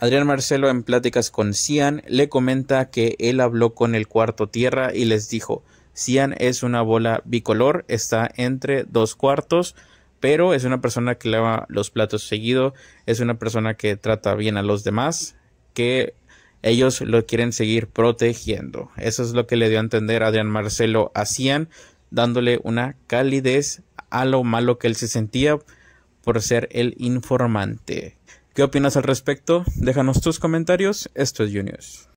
Adrián Marcelo en pláticas con Cian le comenta que él habló con el cuarto tierra y les dijo, Cian es una bola bicolor, está entre dos cuartos, pero es una persona que lava los platos seguido, es una persona que trata bien a los demás, que ellos lo quieren seguir protegiendo. Eso es lo que le dio a entender Adrián Marcelo a Cian, dándole una calidez a lo malo que él se sentía por ser el informante. ¿Qué opinas al respecto? Déjanos tus comentarios. Esto es Juniors.